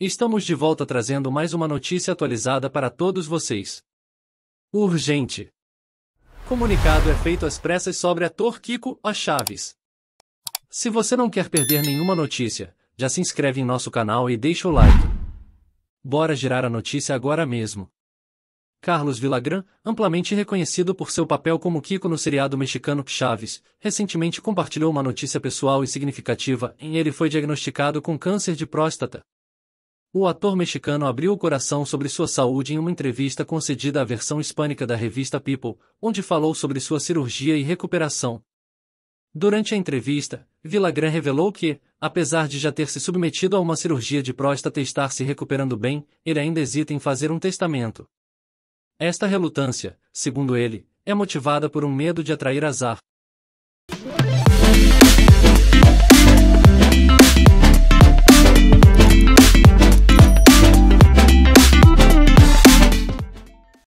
Estamos de volta trazendo mais uma notícia atualizada para todos vocês. Urgente! Comunicado é feito às pressas sobre ator Kiko A Chaves. Se você não quer perder nenhuma notícia, já se inscreve em nosso canal e deixa o like. Bora girar a notícia agora mesmo. Carlos Villagrán, amplamente reconhecido por seu papel como Kiko no seriado mexicano Chaves, recentemente compartilhou uma notícia pessoal e significativa em ele foi diagnosticado com câncer de próstata. O ator mexicano abriu o coração sobre sua saúde em uma entrevista concedida à versão hispânica da revista People, onde falou sobre sua cirurgia e recuperação. Durante a entrevista, Villagrán revelou que, apesar de já ter se submetido a uma cirurgia de próstata e estar se recuperando bem, ele ainda hesita em fazer um testamento. Esta relutância, segundo ele, é motivada por um medo de atrair azar.